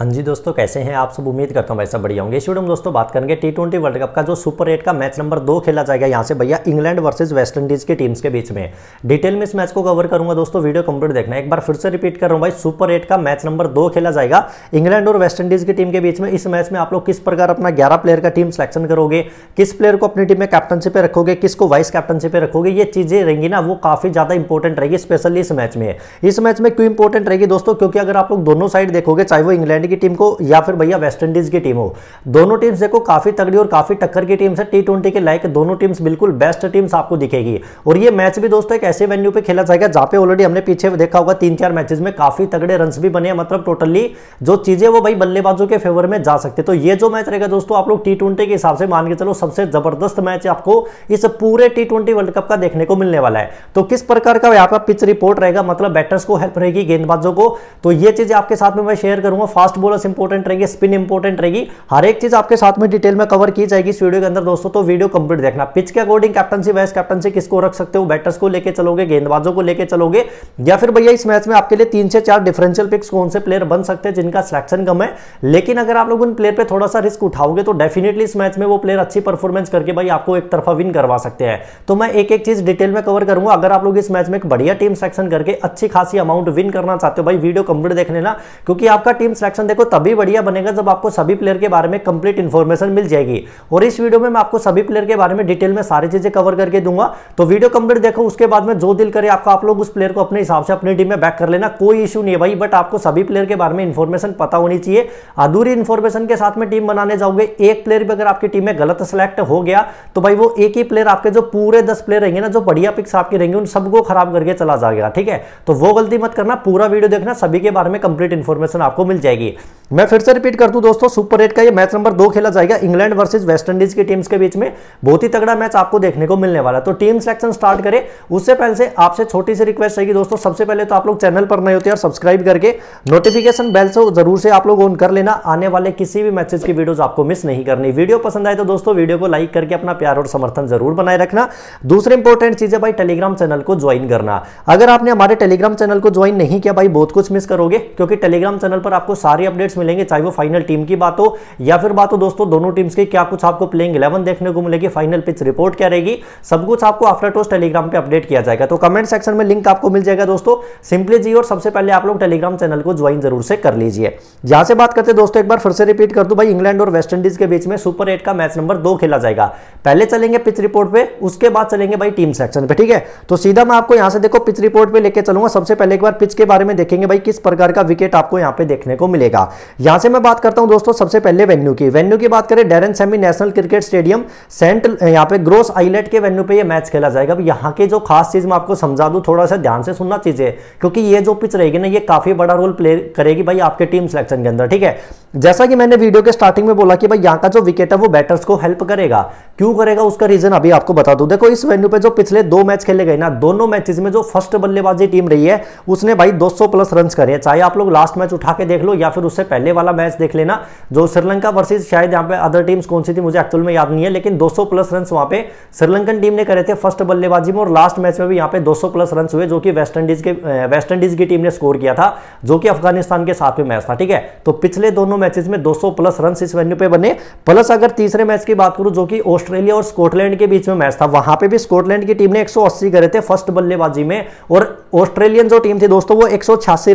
हाँ जी दोस्तों कैसे हैं आप सब उम्मीद करता हूँ भाई सब बढ़िया होंगे इस वीडियो में दोस्तों बात करेंगे टी ट्वेंटी वर्ल्ड कप का जो सुपर एट का मैच नंबर दो खेला जाएगा यहाँ से भैया इंग्लैंड वर्सेस वेस्ट इंडीज की टीम्स के बीच में डिटेल में इस मैच को कवर करूंगा दोस्तों वीडियो कंप्लीट देखना एक बार फिर से रिपीट कर रहा हूँ भाई सुपर एट का मैच नंबर दो खेला जाएगा इंग्लैंड और वेस्ट इंडीज की टीम के बीच में इस मैच में आप लोग किस प्रकार अपना ग्यारह प्लेयर का टीम सिलेक्शन करोगे किस प्लेयर को अपनी टीम में कैप्टनशिप रखोगे किसको वाइस कैप्टनशिप रखोगे ये चीजें रहेंगी ना वो काफी ज्यादा इंपॉर्टेंट रहेगी स्पेशली इस मैच में इस मैच में क्यों इंपॉर्टेंट रहेगी दोस्तों क्योंकि अगर आप लोग दोनों साइड देखोगे चाहे वो इंग्लैंड की टीम को या फिर भैया वेस्ट इंडीज़ की टीम हो दोनों टीम्स देखो काफ़ी तगड़ी और काफ़ी टक्कर की टीम है टी के लाइक दोनों टीम्स बिल्कुल बेस्ट टीम्स आपको दिखेगी और ये मैच भी दोस्तों एक ऐसे वेन्यू पे खेला जाएगा जहां पे ऑलरेडी हमने पीछे देखा होगा तीन चार मैचेज में काफ़ी तगड़े रन भी बने मतलब टोटली जो चीज़ें वो भाई बल्लेबाजों के फेवर में जा सकते तो ये जो मैच रहेगा दोस्तों आप लोग टी के हिसाब से मान के चलो सबसे ज़बरदस्त मैच आपको इस पूरे टी वर्ल्ड कप का देखने को मिलने वाला है तो किस प्रकार का यहाँ पर पिच रिपोर्ट रहेगा मतलब बैटर्स को हेल्प रहेगी गेंदबाजों को तो ये चीज़ें आपके साथ में मैं शेयर करूंगा फास्ट बॉलर्स इंपॉर्टेंट रहेंगे स्पिन इंपॉर्टेंट रहेगी हर एक चीज आपके साथ में डिटेल में कवर की जाएगी इस वीडियो के अंदर दोस्तों तो वीडियो कंप्लीट देखना पिच के अकॉर्डिंग कैप्टनसी वाइस कैप्टनसी किसको रख सकते हो बैटर्स को लेकर चलोगे गेंदबाजों को लेकर चलोगे या फिर भैया इस मैच में आपके लिए तीन से चार डिफरेंशियल पिक्स कौन से प्लेयर बन सकते हैं जिनका सिलेक्शन कम है लेकिन अगर आप लोग उन प्लेयर पर थोड़ा सा रिस्क उठाओगे तो डेफिनेटली इस मैच में वो प्लेयर अच्छी परफॉर्मेंस करके भाई आपको एक तरफा विन करवा सकते हैं तो मैं एक एक चीज डिटेल में कवर करूंगा अगर आप लोग इस मैच में एक बढ़िया टीम सिलेक्शन करके अच्छी खासी अमाउंट विन करना चाहते हो भाई वीडियो कंप्लीट देख लेना क्योंकि आपका टीम सिलेक्शन सेक्शन देखो तभी बढ़िया बनेगा जब आपको सभी प्लेयर के बारे में कंप्लीट इन्फॉर्मेशन मिल जाएगी और इस वीडियो में मैं आपको सभी प्लेयर के बारे में डिटेल में सारी चीज़ें कवर करके दूंगा तो वीडियो कंप्लीट देखो उसके बाद में जो दिल करे आपको आप लोग उस प्लेयर को अपने हिसाब से अपनी टीम में बैक कर लेना कोई इशू नहीं है भाई बट आपको सभी प्लेयर के बारे में इन्फॉर्मेशन पता होनी चाहिए अधूरी इन्फॉर्मेशन के साथ में टीम बनाने जाओगे एक प्लेयर भी अगर आपकी टीम में गलत सेलेक्ट हो गया तो भाई वो एक ही प्लेयर आपके जो पूरे दस प्लेयर रहेंगे ना जो बढ़िया पिक्स आपके रहेंगे उन सबको खराब करके चला जाएगा ठीक है तो वो गलती मत करना पूरा वीडियो देखना सभी के बारे में कंप्लीट इन्फॉर्मेशन आपको मिल जाएगी लिए मैं फिर से रिपीट कर दूं दोस्तों सुपर एट का ये मैच नंबर दो खेला जाएगा इंग्लैंड वर्सेस वेस्ट इंडीज की टीम्स के बीच में बहुत ही तगड़ा मैच आपको देखने को मिलने वाला तो टीम सिलेक्शन स्टार्ट करें उससे पहले से आपसे छोटी सी रिक्वेस्ट रहेगी दोस्तों सबसे पहले तो आप लोग चैनल पर नहीं होते और सब्सक्राइब करके नोटिफिकेशन बेल से जरूर से आप लोग ऑन कर लेना आने वाले किसी भी मैचेज की वीडियो आपको मिस नहीं करनी वीडियो पसंद आए तो दोस्तों वीडियो को लाइक करके अपना प्यार और समर्थन जरूर बनाए रखना दूसरी इंपॉर्टेंट चीज है भाई टेलीग्राम चैनल को ज्वाइन करना अगर आपने हमारे टेलीग्राम चैनल को ज्वाइन नहीं किया भाई बहुत कुछ मिस करोगे क्योंकि टेलीग्राम चैनल पर आपको सारे सारी अपडेट्स मिलेंगे चाहे वो फाइनल टीम की बात हो या फिर बात हो दोस्तों दोनों टीम्स की क्या कुछ आपको प्लेइंग इलेवन देखने को मिलेगी फाइनल पिच रिपोर्ट क्या रहेगी सब कुछ आपको आफ्टर टोस्ट टेलीग्राम पे अपडेट किया जाएगा तो कमेंट सेक्शन में लिंक आपको मिल जाएगा दोस्तों सिंपली जी और सबसे पहले आप लोग टेलीग्राम चैनल को ज्वाइन जरूर से कर लीजिए जहां से बात करते दोस्तों एक बार फिर से रिपीट कर दू भाई इंग्लैंड और वेस्ट इंडीज के बीच में सुपर एट का मैच नंबर दो खेला जाएगा पहले चलेंगे पिच रिपोर्ट पे उसके बाद चलेंगे भाई टीम सेक्शन पे ठीक है तो सीधा मैं आपको यहां से देखो पिच रिपोर्ट पे लेके चलूंगा सबसे पहले एक बार पिच के बारे में देखेंगे भाई किस प्रकार का विकेट आपको यहां पे देखने को मिलेगा मिलेगा यहां से मैं बात करता हूं दोस्तों सबसे पहले वेन्यू की वेन्यू की बात करें Daren Sammy National Cricket Stadium Saint यहां पे ग्रोस आइलेट के वेन्यू पे ये मैच खेला जाएगा अब यहां के जो खास चीज मैं आपको समझा दू थोड़ा सा ध्यान से सुनना चीजें क्योंकि ये जो पिच रहेगी ना ये काफी बड़ा रोल प्ले करेगी भाई आपके टीम सिलेक्शन के अंदर ठीक है जैसा कि मैंने वीडियो के स्टार्टिंग में बोला कि भाई यहाँ का जो विकेट है वो बैटर्स को हेल्प करेगा क्यों करेगा उसका रीजन अभी आपको बता दूं देखो इस वेन्यू पे जो पिछले दो मैच खेले गए ना दोनों मैचेस में जो फर्स्ट बल्लेबाजी टीम रही है उसने भाई 200 प्लस रन करे चाहे आप लोग लास्ट मैच उठा के देख लो या फिर उससे पहले वाला मैच देख लेना जो श्रीलंका वर्सेज शायद यहाँ पे अदर टीम्स कौन सी थी मुझे एक्चुअल में याद नहीं है लेकिन 200 प्लस रन वहाँ पे श्रीलंकन टीम ने करे थे फर्स्ट बल्लेबाजी में और लास्ट मैच में भी यहाँ पे 200 प्लस रन हुए जो कि वेस्ट इंडीज के वेस्ट इंडीज की टीम ने स्कोर किया था जो कि अफगानिस्तान के साथ में मैच था ठीक है तो पिछले दोनों मैचेज में दो प्लस रन इस वेन्यू पे बने प्लस अगर तीसरे मैच की बात करूँ जो कि ऑस्ट्रेलिया और स्कॉटलैंड के बीच में मैच था वहाँ पे भी स्कॉटलैंड की टीम ने एक करे थे फर्स्ट बल्लेबाजी में और ऑस्ट्रेलियन जो टीम थी दोस्तों वो एक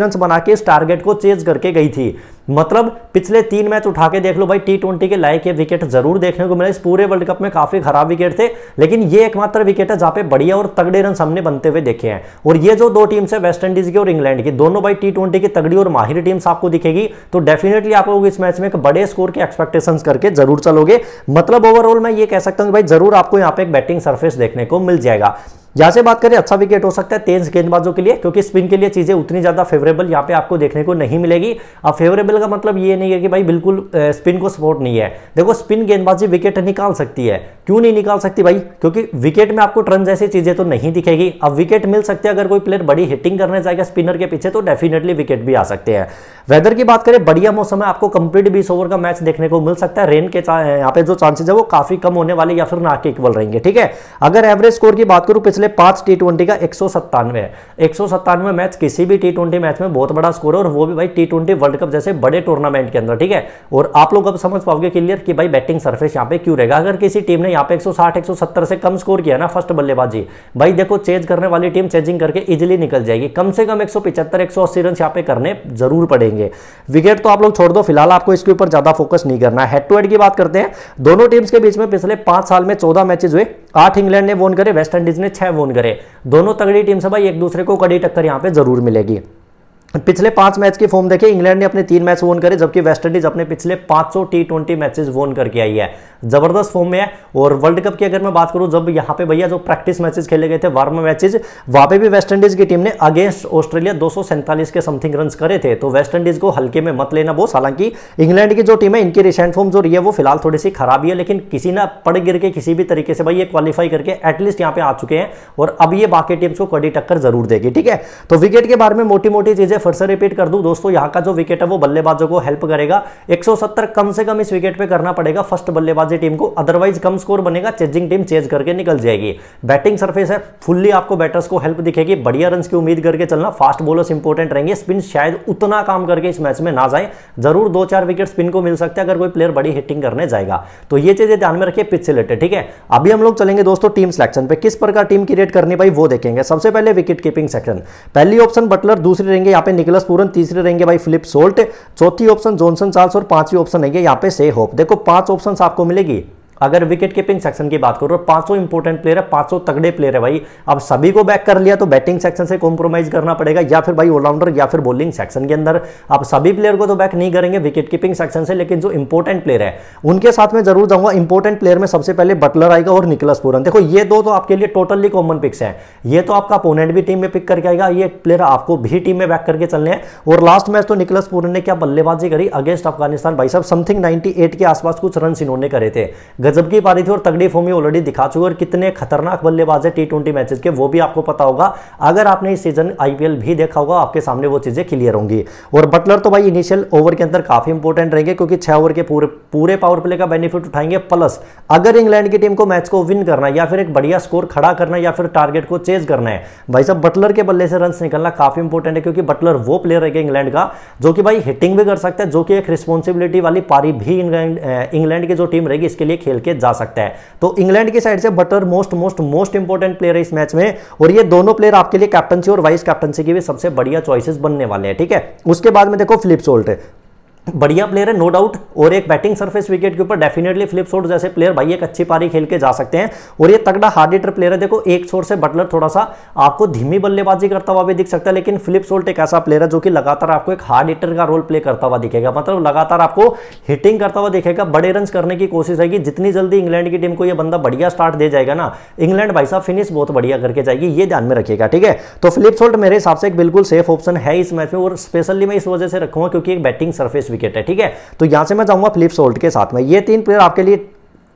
रन बना के इस टारगेट को चेज करके गई थी मतलब पिछले तीन मैच उठा के देख लो भाई टी ट्वेंटी के लायक ये विकेट जरूर देखने को मिला इस पूरे वर्ल्ड कप में काफी खराब विकेट थे लेकिन ये एकमात्र विकेट है जहां पे बढ़िया और तगड़े रन हमने बनते हुए देखे हैं और ये जो दो टीम्स है वेस्ट इंडीज की और इंग्लैंड की दोनों भाई टी ट्वेंटी की तगड़ी और माहिर टीम्स आपको दिखेगी तो डेफिनेटली आप लोग इस मैच में एक बड़े स्कोर के एक्सपेक्टेशन करके जरूर चलोगे मतलब ओवरऑल मैं ये कह सकता हूँ भाई जरूर आपको यहाँ पे एक बैटिंग सर्फेस देखने को मिल जाएगा जहां से बात करें अच्छा विकेट हो सकता है तेज गेंदबाजों के लिए क्योंकि स्पिन के लिए चीजें उतनी ज्यादा फेवरेबल यहां पे आपको देखने को नहीं मिलेगी अब फेवरेबल का मतलब ये नहीं है कि भाई बिल्कुल स्पिन को सपोर्ट नहीं है देखो स्पिन गेंदबाजी विकेट निकाल सकती है क्यों नहीं निकाल सकती भाई क्योंकि विकेट में आपको ट्रन जैसी चीजें तो नहीं दिखेगी अब विकेट मिल सकती है अगर कोई प्लेयर बड़ी हिटिंग करने जाएगा स्पिनर के पीछे तो डेफिनेटली विकेट भी आ सकते हैं वेदर की बात करें बढ़िया मौसम है आपको कंप्लीट बीस ओवर का मैच देखने को मिल सकता है रेन के यहाँ पे जो चांसेस है वो काफी कम होने वाले या फिर ना के इक्वल रहेंगे ठीक है अगर एवरेज स्कोर की बात करूं पिछले पिछले पांच टी ट्वेंटी का एक सौ सत्तानवे है एक सौ सत्तानवे मैच किसी भी टी ट्वेंटी मैच में बहुत बड़ा स्कोर है और वो भी भाई टी ट्वेंटी वर्ल्ड कप जैसे बड़े टूर्नामेंट के अंदर ठीक है और आप लोग अब समझ पाओगे क्लियर कि भाई बैटिंग सर्फेस यहाँ पे क्यों रहेगा अगर किसी टीम ने यहाँ पे 160 170 से कम स्कोर किया ना फर्स्ट बल्लेबाजी भाई देखो चेंज करने वाली टीम चेंजिंग करके इजिली निकल जाएगी कम से कम 175 180 रन यहाँ पे करने जरूर पड़ेंगे विकेट तो आप लोग छोड़ दो फिलहाल आपको इसके ऊपर ज्यादा फोकस नहीं करना हेड टू हेड की बात करते हैं दोनों टीम्स के बीच में पिछले पांच साल में चौदह मैचेज हुए आठ इंग्लैंड ने वोन करे वेस्ट इंडीज ने छह करे दोनों तगड़ी टीम से भाई एक दूसरे को कड़ी टक्कर यहाँ पे जरूर मिलेगी पिछले पांच मैच की फॉर्म देखिए इंग्लैंड ने अपने तीन मैच वोन करे जबकि वेस्ट इंडीज अपने पिछले 500 टी ट्वेंटी मैचेस वोन करके आई है जबरदस्त फॉर्म में है और वर्ल्ड कप की अगर मैं बात करूं जब यहां पे भैया जो प्रैक्टिस मैचेस खेले गए थे वार्म मैचेस वहां पे भी इंडीज की टीम ने अगेंस्ट ऑस्ट्रेलिया दो के समथिंग रन करे थे तो वेस्ट इंडीज को हल्के में मत लेना बोस हालांकि इंग्लैंड की जो टीम है इनकी रिसेंट फॉर्म जो रही है वो फिलहाल थोड़ी सी खराबी है लेकिन किसी ना पड़ गिर के किसी भी तरीके से भाई ये क्वालिफाई करके एटलीस्ट यहां पर आ चुके हैं और अब ये बाकी टीम्स को कड़ी टक्कर जरूर देगी ठीक है तो विकेट के बारे में मोटी मोटी चीजें फिर से रिपीट कर दू दोस्तों यहाँ का जो विकेट है वो बल्लेबाजों को हेल्प करेगा एक कम से कम इस विकेट पर करना पड़ेगा फर्स्ट बल्लेबाजी सी टीम को अदरवाइज कम स्कोर बनेगा चेजिंग टीम चेज करके निकल जाएगी बैटिंग सर्फेस है फुल्ली आपको बैटर्स को हेल्प दिखेगी बढ़िया रन की उम्मीद करके चलना फास्ट बॉलर्स इंपॉर्टेंट रहेंगे स्पिन शायद उतना काम करके इस मैच में ना जाए जरूर दो चार विकेट स्पिन को मिल सकते हैं अगर कोई प्लेयर बड़ी हिटिंग करने जाएगा तो ये चीजें ध्यान में रखिए पिच से रिलेटेड ठीक है अभी हम लोग चलेंगे दोस्तों टीम सिलेक्शन पे किस प्रकार टीम क्रिएट करनी भाई वो देखेंगे सबसे पहले विकेट कीपिंग सेक्शन पहली ऑप्शन बटलर दूसरी रहेंगे यहाँ पे निकलस पूरन तीसरे रहेंगे भाई फिलिप सोल्ट चौथी ऑप्शन जॉनसन चार्ल्स और पांचवी ऑप्शन रहेंगे यहाँ पे से होप देखो पांच ऑप्शन आपको मिलेगी अगर विकेट कीपिंग सेक्शन की बात करो 500 इंपॉर्टेंट प्लेयर है 500 तगड़े प्लेयर है भाई अब सभी को बैक कर लिया तो बैटिंग सेक्शन से कॉम्प्रोमाइज करना पड़ेगा या फिर भाई ऑलराउंडर या फिर बॉलिंग सेक्शन के अंदर आप सभी प्लेयर को तो बैक नहीं करेंगे विकेट कीपिंग सेक्शन से लेकिन जो इंपॉर्टेंट प्लेयर है उनके साथ में जरूर जाऊंगा इंपॉर्टेंट प्लेयर में सबसे पहले बटलर आएगा और निकलस पूरन देखो ये दो तो आपके लिए टोटली कॉमन पिक्स है ये तो आपका अपोनेंट भी टीम में पिक करके आएगा ये प्लेयर आपको भी टीम में बैक करके चलने हैं और लास्ट मैच तो निकलस पूरन ने क्या बल्लेबाजी करी अगेंस्ट अफगानिस्तान भाई साहब समथिंग एट के आसपास कुछ रन इन्होंने करे थे गजब की पारी थी और तगड़ी फॉर्म ऑलरेडी दिखा चुके और कितने खतरनाक बल्लेबाज है टी ट्वेंटी मैचेस के वो भी आपको पता होगा अगर आपने इस सीजन आईपीएल भी देखा होगा आपके सामने वो चीज़ें क्लियर होंगी और बटलर तो भाई इनिशियल ओवर के अंदर काफ़ी इंपॉर्टेंट रहेंगे क्योंकि छह ओवर के पूरे पूरे पावर प्ले का बेनिफिट उठाएंगे प्लस अगर इंग्लैंड की टीम को मैच को विन करना या फिर एक बढ़िया स्कोर खड़ा करना या फिर टारगेट को चेज करना है भाई साहब बटलर के बल्ले से रन निकलना काफ़ी इंपॉर्टेंट है क्योंकि बटलर वो प्लेयर रहेगा इंग्लैंड का जो कि भाई हिटिंग भी कर सकता है जो कि एक रिस्पॉन्सिबिलिटी वाली पारी भी इंग्लैंड की जो टीम रहेगी इसके लिए खेल खेल के जा सकता है तो इंग्लैंड की साइड से Buttler most most most important player है इस मैच में और ये दोनों प्लेयर आपके लिए कैप्टनसी और वाइस कैप्टनसी की भी सबसे बढ़िया चॉइसेस बनने वाले हैं ठीक है उसके बाद में देखो फिलिप सोल्ट बढ़िया प्लेयर है नो डाउट और एक बैटिंग सरफेस विकेट के ऊपर डेफिनेटली फ्लिप शॉट जैसे प्लेयर भाई एक अच्छी पारी खेल के जा सकते हैं और ये तगड़ा हार्ड हिटर प्लेयर है देखो एक छोर से बटलर थोड़ा सा आपको धीमी बल्लेबाजी करता हुआ भी दिख सकता है लेकिन फ्लिप शॉट एक ऐसा प्लेयर है जो कि लगातार आपको एक हार्ड हिटर का रोल प्ले करता हुआ दिखेगा मतलब लगातार आपको हिटिंग करता हुआ दिखेगा बड़े रन करने की कोशिश रहेगी जितनी जल्दी इंग्लैंड की टीम को यह बंदा बढ़िया स्टार्ट दे जाएगा ना इंग्लैंड भाई साहब फिनिश बहुत बढ़िया करके जाएगी ये ध्यान में रखिएगा ठीक है तो फ्लिप शॉट मेरे हिसाब से एक बिल्कुल सेफ ऑप्शन है इस मैच में और स्पेशली मैं इस वजह से रखूंगा क्योंकि एक बैटिंग सर्फेस विकेट है ठीक है तो यहां से मैं जाऊंगा फिलिप सोल्ट के साथ में ये तीन प्लेयर आपके लिए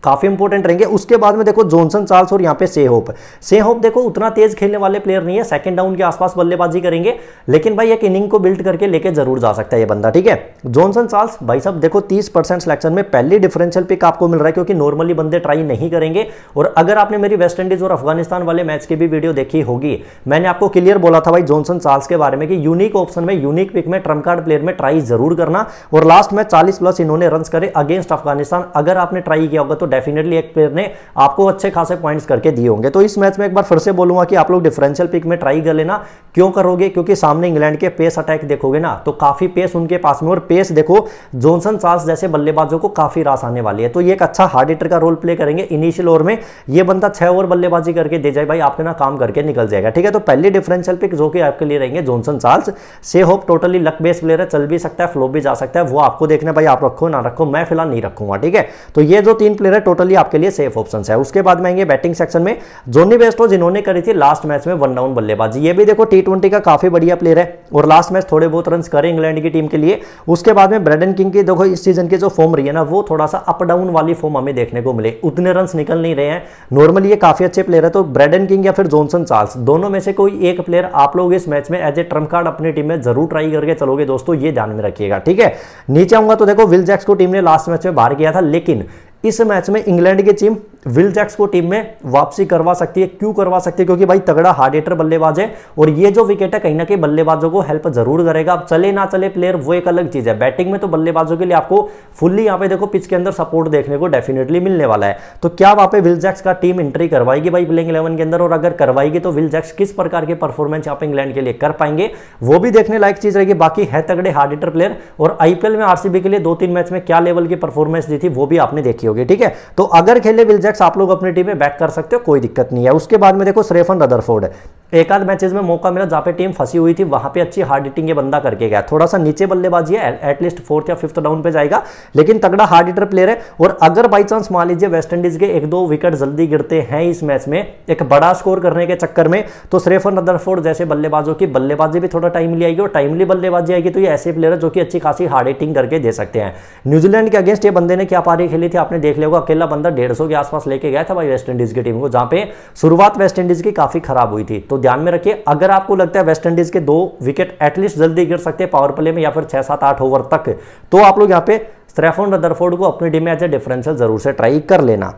काफ़ी इंपॉर्टेंट रहेंगे उसके बाद में देखो जॉनसन चार्ल्स और यहाँ पे से होप से होप देखो उतना तेज खेलने वाले प्लेयर नहीं है सेकंड डाउन के आसपास बल्लेबाजी करेंगे लेकिन भाई एक इनिंग को बिल्ड करके लेके जरूर जा सकता है ये बंदा ठीक है जॉनसन चार्ल्स भाई साहब देखो तीस परसेंट सिलेक्शन में पहली डिफरेंशियल पिक आपको मिल रहा है क्योंकि नॉर्मली बंदे ट्राई नहीं करेंगे और अगर आपने मेरी वेस्ट इंडीज और अफगानिस्तान वाले मैच की भी वीडियो देखी होगी मैंने आपको क्लियर बोला था भाई जॉनसन चार्ल्स के बारे में कि यूनिक ऑप्शन में यूनिक पिक में ट्रम कार्ड प्लेयर में ट्राई जरूर करना और लास्ट में चालीस प्लस इन्होंने रन करे अगेंस्ट अफगानिस्तान अगर आपने ट्राई किया होगा तो डेफिनेटली एक प्लेयर ने आपको अच्छे खासे पॉइंट्स करके दिए होंगे तो इस मैच में एक बार फिर से बोलूंगा कि आप लोग डिफरेंशियल पिक में ट्राई कर लेना क्यों करोगे क्योंकि सामने इंग्लैंड के पेस अटैक देखोगे ना तो काफी पेस उनके पास में और पेस देखो जॉनसन चार्ल्स जैसे बल्लेबाजों को काफी रास आने वाली है तो ये एक अच्छा हार्ड हिटर का रोल प्ले करेंगे इनिशियल ओवर में ये बंदा छह ओवर बल्लेबाजी करके दे जाए भाई आपके ना काम करके निकल जाएगा ठीक है तो पहले डिफरेंशियल पिक जो कि आपके लिए रहेंगे जॉनसन चार्ल्स से Hope totally luck base player है चल भी सकता है फ्लो भी जा सकता है वो आपको देखना भाई आप रखो ना रखो मैं फिलहाल नहीं रखूंगा ठीक है तो ये जो तीन प्लेयर मैंने टोटली आपके लिए सेफ ऑप्शन है उसके बाद में आएंगे बैटिंग सेक्शन में जोनी बेस्ट हो जिन्होंने करी थी लास्ट मैच में वन डाउन बल्लेबाजी ये भी देखो टी का काफी बढ़िया प्लेयर है और लास्ट मैच थोड़े बहुत रन करें इंग्लैंड की टीम के लिए उसके बाद में ब्रेडन किंग की देखो इस सीजन की जो फॉर्म रही है ना वो थोड़ा सा अप डाउन वाली फॉर्म हमें देखने को मिले उतने रन निकल नहीं रहे हैं नॉर्मली ये काफी अच्छे प्लेयर है तो ब्रेडन किंग या फिर जॉनसन चार्ल्स दोनों में से कोई एक प्लेयर आप लोग इस मैच में एज ए ट्रम्प कार्ड अपनी टीम में जरूर ट्राई करके चलोगे दोस्तों ये ध्यान में रखिएगा ठीक है नीचे आऊंगा तो देखो विल जैक्स को टीम ने लास्ट मैच में बाहर किया था लेकिन इस मैच में इंग्लैंड की टीम विल जैक्स को टीम में वापसी करवा सकती है क्यों करवा सकती है क्योंकि भाई तगड़ा हार्ड एटर बल्लेबाज है और ये जो विकेट है कहीं ना कहीं बल्लेबाजों को हेल्प जरूर करेगा अब चले ना चले प्लेयर वो एक अलग चीज है बैटिंग में तो बल्लेबाजों के लिए आपको फुल्ली यहाँ पे देखो पिच के अंदर सपोर्ट देखने को डेफिनेटली मिलने वाला है तो क्या वहां पर विल जैक्स का टीम एंट्री करवाएगी भाई प्लेंग इलेवन के अंदर और अगर करवाएगी तो विल जैक्स किस प्रकार के परफॉर्मेंस यहाँ पे इंग्लैंड के लिए कर पाएंगे वो भी देखने लायक चीज रहेगी बाकी है तगड़े हार्ड एटर प्लेयर और आईपीएल में आरसीबी के लिए दो तीन मैच में क्या लेवल की परफॉर्मेंस दी थी वो भी आपने देखी होगी ठीक है तो अगर खेले विल आप लोग अपनी टीम में बैक कर सकते हो कोई दिक्कत नहीं है उसके बाद में देखो श्रेफन रदरफोर्ड है एक आध मैचेज में मौका मिला जहाँ पे टीम फंसी हुई थी वहाँ पे अच्छी हार्ड हिटिंग ये बंदा करके गया थोड़ा सा नीचे बल्लेबाजी है एटलीस्ट फोर्थ या फिफ्थ डाउन पे जाएगा लेकिन तगड़ा हार्ड हिटर प्लेयर है और अगर बाई चांस मान लीजिए वेस्ट इंडीज के एक दो विकेट जल्दी गिरते हैं इस मैच में एक बड़ा स्कोर करने के चक्कर में तो श्रेफन रदरफोर्ड जैसे बल्लेबाजों की बल्लेबाजी भी थोड़ा टाइमली आएगी और टाइमली बल्लेबाजी आएगी तो ये ऐसे प्लेयर है जो कि अच्छी खासी हार्ड हिटिंग करके दे सकते हैं न्यूजीलैंड के अगेंस्ट ये बंदे ने क्या पारी खेली थी आपने आपने देख लिया होगा अकेला बंदा डेढ़ सौ के आसपास लेके गया था भाई वेस्ट इंडीज की टीम को जहां पे शुरुआत वेस्ट इंडीज की काफी खराब हुई थी तो ध्यान में रखिए अगर आपको लगता है वेस्ट इंडीज के दो विकेट एटलीस्ट जल्दी गिर सकते हैं पावर प्ले में या फिर छह सात आठ ओवर तक तो आप लोग यहाँ पे स्ट्रेफोन रदरफोर्ड को अपनी टीम में एज ए डिफरेंशियल जरूर से ट्राई कर लेना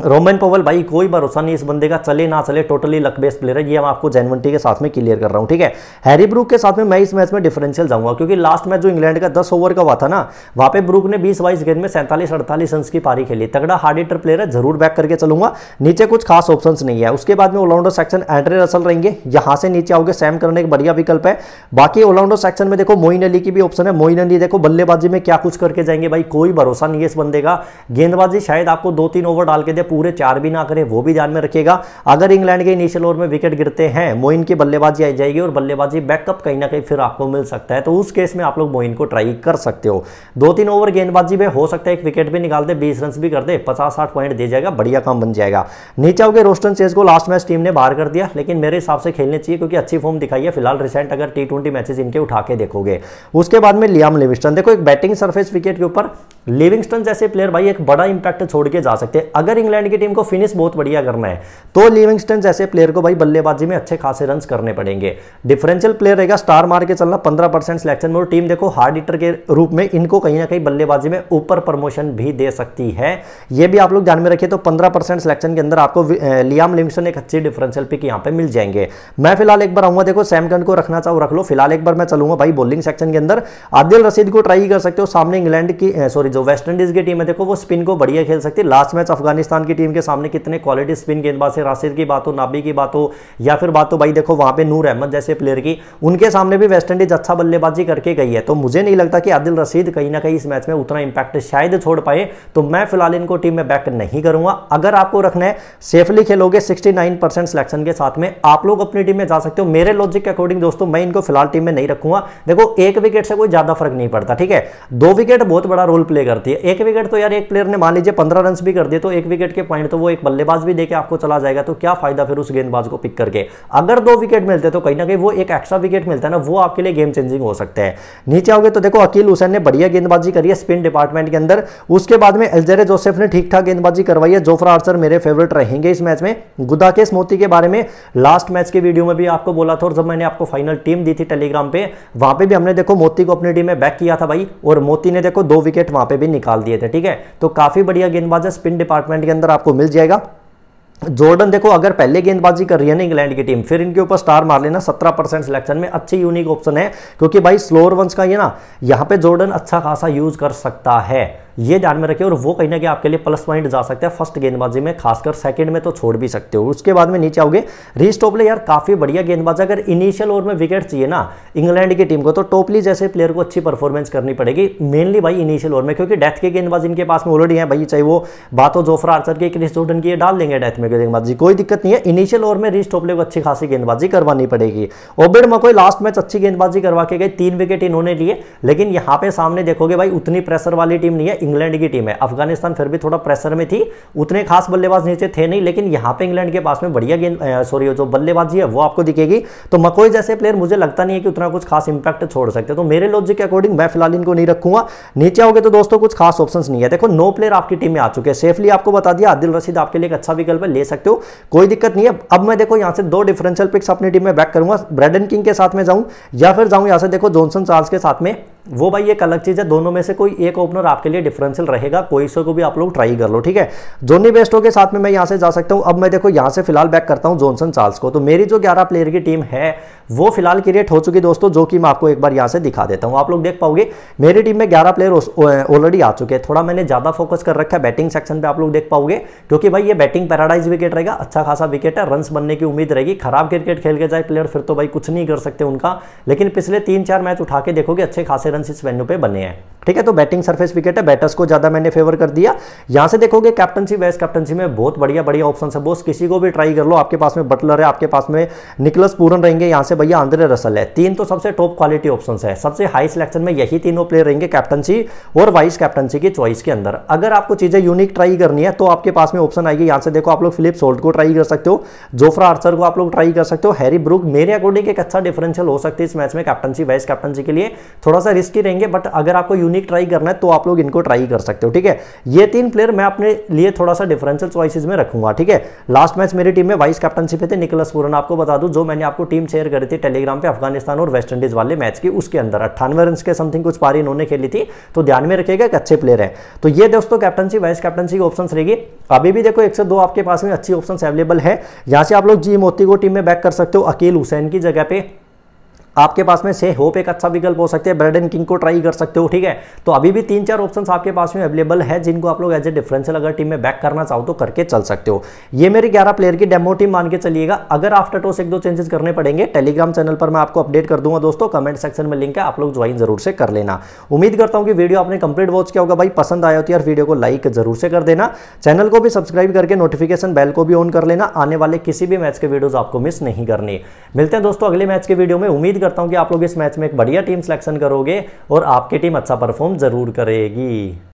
रोमन पोवल भाई कोई भरोसा नहीं इस बंदे का चले ना चले टोटली लक बेस्ड प्लेयर है ये मैं आपको जैनवंटी के साथ में क्लियर कर रहा हूँ ठीक है हैरी ब्रूक के साथ में मैं इस मैच में डिफरेंशियल जाऊंगा क्योंकि लास्ट मैच जो इंग्लैंड का दस ओवर का हुआ था ना वहाँ पे ब्रूक ने बीस बाईस गेंद में सैंतालीस अड़तालीस रन की पारी खेली तगड़ा हार्ड हिटर प्लेयर है जरूर बैक करके चलूंगा नीचे कुछ खास ऑप्शन नहीं है उसके बाद में ऑलराउंडर सेक्शन एंड्रे रसल रहेंगे यहाँ से नीचे आओगे सैम करने का बढ़िया विकल्प है बाकी ऑलराउंडर सेक्शन में देखो मोइन अली की भी ऑप्शन है मोइन अली देखो बल्लेबाजी में क्या कुछ करके जाएंगे भाई कोई भरोसा नहीं है इस बंदे का गेंदबाजी शायद आपको दो तीन ओवर डाल के दे पूरे चार भी ना करे वो भी ध्यान में रखिएगा अगर इंग्लैंड के इनिशियल ओवर में विकेट गिरते हैं मोइन की बल्लेबाजी आई जाएगी और बल्लेबाजी बैकअप कहीं ना कहीं फिर आपको मिल सकता है तो उस केस में आप लोग मोइन को ट्राई कर सकते हो दो तीन ओवर गेंदबाजी में हो सकता है एक विकेट भी निकाल दे बीस रन भी कर दे पचास साठ पॉइंट दे जाएगा बढ़िया काम बन जाएगा नीचे हो गए रोस्टन चेस को लास्ट मैच टीम ने बाहर कर दिया लेकिन मेरे हिसाब से खेलने चाहिए क्योंकि अच्छी फॉर्म दिखाई है फिलहाल रिसेंट अगर टी ट्वेंटी मैचेस इनके उठा के देखोगे उसके बाद में लियाम लिविस्टन देखो एक बैटिंग सरफेस विकेट के ऊपर लिविंगस्टन जैसे प्लेयर भाई एक बड़ा इंपैक्ट छोड़ के जा सकते हैं अगर इंग्लैंड इंग्लैंड की टीम को फिनिश बहुत बढ़िया करना है तो लिविंगस्टन जैसे प्लेयर को भाई बल्लेबाजी में अच्छे खासे रन करने पड़ेंगे डिफरेंशियल प्लेयर रहेगा स्टार मार के चलना पंद्रह परसेंट सिलेक्शन में और टीम देखो हार्ड हिटर के रूप में इनको कहीं ना कहीं बल्लेबाजी में ऊपर प्रमोशन भी दे सकती है यह भी आप लोग ध्यान में रखिए तो पंद्रह सिलेक्शन के अंदर आपको लियाम लिविंगस्टन एक अच्छी डिफरेंशियल पिक यहाँ पे मिल जाएंगे मैं फिलहाल एक बार आऊंगा देखो सैमकन को रखना चाहूँ रख लो फिलहाल एक बार मैं चलूंगा भाई बॉलिंग सेक्शन के अंदर आदिल रसीद को ट्राई कर सकते हो सामने इंग्लैंड की सॉरी जो वेस्ट इंडीज की टीम है देखो वो स्पिन को बढ़िया खेल सकती है लास्ट मैच अफगानिस्तान की टीम के सामने कितने क्वालिटी स्पिन गेंदबाज है राशिद की बात हो नाबी की बात हो या फिर बात हो भाई देखो वहां पे नूर अहमद जैसे प्लेयर की उनके सामने भी वेस्ट इंडीज अच्छा बल्लेबाजी करके गई है तो मुझे नहीं लगता कि आदिल रशीद कहीं ना कहीं इस मैच में उतना इंपैक्ट शायद छोड़ पाए तो मैं फिलहाल इनको टीम में बैक नहीं करूंगा अगर आपको रखना है सेफली खेलोगे 69% सिलेक्शन के साथ में आप लोग अपनी टीम में जा सकते हो मेरे लॉजिक के अकॉर्डिंग दोस्तों मैं इनको फिलहाल टीम में नहीं रखूंगा देखो एक विकेट से कोई ज्यादा फर्क नहीं पड़ता ठीक है दो विकेट बहुत बड़ा रोल प्ले करती है एक विकेट तो यार एक प्लेयर ने मान लीजिए पंद्रह रन भी कर दिए तो एक विकेट के पॉइंट तो वो एक बल्लेबाज भी देकर आपको चला जाएगा तो क्या फायदा फिर उस गेंदबाज को पिक करके अगर दो विकेट मिलते तो कहीं ना कहीं वो एक एक्स्ट्रा विकेट मिलता है ना वो आपके लिए गेम चेंजिंग हो सकता है नीचे आओगे तो देखो अकील हुसैन ने बढ़िया गेंदबाजी करी है स्पिन डिपार्टमेंट के अंदर उसके बाद में एलजेरे जोसेफ ने ठीक ठाक गेंदबाजी करवाई है जोफ्रा आर्सर मेरे फेवरेट रहेंगे इस मैच में गुदा के स्मृति के बारे में लास्ट मैच के वीडियो में भी आपको बोला था और जब मैंने आपको फाइनल टीम दी थी टेलीग्राम पे वहां पे भी हमने देखो मोती को अपनी टीम में बैक किया था भाई और मोती ने देखो दो विकेट वहां पे भी निकाल दिए थे ठीक है तो काफी बढ़िया गेंदबाज है स्पिन डिपार्टमेंट के अंदर आपको मिल जाएगा जॉर्डन देखो अगर पहले गेंदबाजी कर रही है ना इंग्लैंड की टीम फिर इनके ऊपर स्टार मार लेना 17 परसेंट सिलेक्शन में अच्छे यूनिक ऑप्शन है क्योंकि भाई स्लोअर वंस का ये ना यहाँ पे जॉर्डन अच्छा खासा यूज कर सकता है ये ध्यान में रखिए और वो कहीं ना कहीं आपके लिए प्लस पॉइंट जा सकता है फर्स्ट गेंदबाजी में खासकर सेकंड में तो छोड़ भी सकते हो उसके बाद में नीचे आओगे रीस टोपले यार काफ़ी बढ़िया गेंदबाज अगर इनिशियल ओवर में विकेट चाहिए ना इंग्लैंड की टीम को तो टोपली जैसे प्लेयर को अच्छी परफॉर्मेंस करनी पड़ेगी मेनली भाई इनिशियल ओवर में क्योंकि डेथ के गेंदबाज इनके पास में ऑलरेडी है भाई चाहे वो बात हो जोफ्रा आर्चर के क्रिस जोर्डन की डाल देंगे डेथ में गेंदबाजी कोई दिक्कत नहीं है इनिशियल ओवर में रीस टोपले को अच्छी खासी गेंदबाजी करवानी पड़ेगी ओबेड मकोई लास्ट मैच अच्छी गेंदबाजी करवा के गए तीन विकेट इन्होंने लिए लेकिन यहाँ पे सामने देखोगे भाई उतनी प्रेशर वाली टीम नहीं है इंग्लैंड की टीम है अफगानिस्तान फिर भी थोड़ा प्रेशर में थी उतने खास बल्लेबाज नीचे थे नहीं लेकिन यहाँ पे इंग्लैंड के पास में बढ़िया गेंद सॉरी जो बल्लेबाजी है वो आपको दिखेगी तो मकोई जैसे प्लेयर मुझे लगता नहीं है कि उतना कुछ खास इंपैक्ट छोड़ सकते तो मेरे लॉजिक के अकॉर्डिंग मैं फिलहाल इनको नहीं रखूंगा नीचे आओगे तो दोस्तों कुछ खास ऑप्शन नहीं है देखो नो प्लेयर आपकी टीम में आ चुके हैं सेफली आपको बता दिया आदिल रशीद आपके लिए एक अच्छा विकल्प है ले सकते हो कोई दिक्कत नहीं है अब मैं देखो यहाँ से दो डिफरेंशियल पिक्स अपनी टीम में बैक करूंगा ब्रेडन किंग के साथ में जाऊं या फिर जाऊं यहां से देखो जॉनसन चार्ल्स के साथ में वो भाई एक अलग चीज़ है दोनों में से कोई एक ओपनर आपके लिए डिफरेंशियल रहेगा कोई से को भी आप लोग ट्राई कर लो ठीक है जोनी बेस्टो के साथ में मैं यहाँ से जा सकता हूँ अब मैं देखो यहाँ से फिलहाल बैक करता हूँ जॉनसन चार्ल्स को तो मेरी जो ग्यारह प्लेयर की टीम है वो फिलहाल क्रिएट हो चुकी दोस्तों जो कि मैं आपको एक बार यहाँ से दिखा देता हूँ आप लोग देख पाओगे मेरी टीम में ग्यारह प्लेयर ऑलरेडी आ चुके हैं थोड़ा मैंने ज़्यादा फोकस कर रखा है बैटिंग सेक्शन पर आप लोग देख पाओगे क्योंकि भाई ये बैटिंग पैराडाइज विकेट रहेगा अच्छा खासा विकेट है रन बनने की उम्मीद रहेगी खराब क्रिकेट खेल के जाए प्लेयर फिर तो भाई कुछ नहीं कर सकते उनका लेकिन पिछले तीन चार मैच उठा के देखोगे अच्छे खासे करेंसीज वेन्यू पे बने हैं ठीक है तो बैटिंग सरफेस विकेट है बैटर्स को ज्यादा मैंने फेवर कर दिया यहां से देखोगे कैप्टनसी वाइस कैप्टनसी में बहुत बढ़िया बढ़िया ऑप्शन है बोस किसी को भी ट्राई कर लो आपके पास में बटलर है आपके पास में निकलस पूरन रहेंगे यहां से भैया आंद्रे रसल है तीन तो सबसे टॉप क्वालिटी ऑप्शन है सबसे हाई सिलेक्शन में यही तीनों प्लेयर रहेंगे कैप्टनसी और वाइस कैप्टनसी की चॉइस के अंदर अगर आपको चीजें यूनिक ट्राई करनी है तो आपके पास में ऑप्शन आएगी यहां से देखो आप लोग फिलिप सोल्ट को ट्राई कर सकते हो जोफ्रा आर्सर को आप लोग ट्राई कर सकते हो हैरी ब्रुक मेरे अकॉर्डिंग एक अच्छा डिफरेंशियल हो सकती है इस मैच में कैप्टनसी वाइस कैप्टनसी के लिए थोड़ा सा रिस्की रहेंगे बट अगर आपको यूनिक ट्राई करना है तो आप लोग इनको ट्राई कर सकते हो ठीक है ये तीन प्लेयर मैं अपने लिए थोड़ा सा डिफरेंशियल चॉइसिस में रखूंगा ठीक है लास्ट मैच मेरी टीम में वाइस कैप्टनशिप थे निकलस पुरन आपको बता दूं जो मैंने आपको टीम शेयर करी थी टेलीग्राम पे अफगानिस्तान और वेस्ट इंडीज वाले मैच की उसके अंदर अट्ठानवे रन के समथिंग कुछ पारी इन्होंने खेली थी तो ध्यान में रखेगा एक अच्छे प्लेयर है तो ये दोस्तों कैप्टनसी वाइस कैप्टनसी ऑप्शन रहेगी अभी भी देखो एक से दो आपके पास में अच्छी ऑप्शन अवेलेबल है यहाँ से आप लोग जी मोती को टीम में बैक कर सकते हो अकील हुसैन की जगह पे आपके पास में से होप एक अच्छा विकल्प हो सकते हैं ब्रेड एंड किंग को ट्राई कर सकते हो ठीक है तो अभी भी तीन चार ऑप्शन आपके पास में अवेलेबल है जिनको आप लोग एज ए डिफरेंशियल अगर टीम में बैक करना चाहो तो करके चल सकते हो ये मेरी ग्यारह प्लेयर की डेमो टीम मान के चलिएगा अगर आफ्टर टॉस एक दो चेंजेस करने पड़ेंगे टेलीग्राम चैनल पर मैं आपको अपडेट कर दूंगा दोस्तों कमेंट सेक्शन में लिंक है आप लोग ज्वाइन जरूर से कर लेना उम्मीद करता हूँ कि वीडियो आपने कंप्लीट वॉच किया होगा भाई पसंद आया होती है यार वीडियो को लाइक जरूर से कर देना चैनल को भी सब्सक्राइब करके नोटिफिकेशन बेल को भी ऑन कर लेना आने वाले किसी भी मैच के वीडियोज आपको मिस नहीं करनी मिलते हैं दोस्तों अगले मैच के वीडियो में उम्मीद करता हूं कि आप लोग इस मैच में एक बढ़िया टीम सिलेक्शन करोगे और आपकी टीम अच्छा परफॉर्म जरूर करेगी